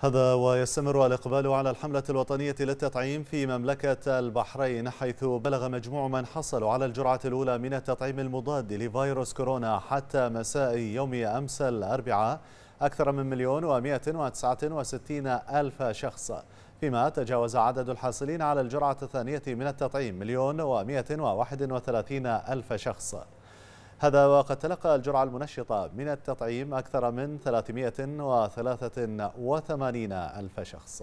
هذا ويستمر الإقبال على الحملة الوطنية للتطعيم في مملكة البحرين حيث بلغ مجموع من حصلوا على الجرعة الأولى من التطعيم المضاد لفيروس كورونا حتى مساء يوم أمس الأربعاء أكثر من مليون ومائة وتسعة وستين ألف شخص فيما تجاوز عدد الحاصلين على الجرعة الثانية من التطعيم مليون ومائة وواحد وثلاثين ألف شخص هذا وقد تلقى الجرعة المنشطة من التطعيم أكثر من 383 ألف شخص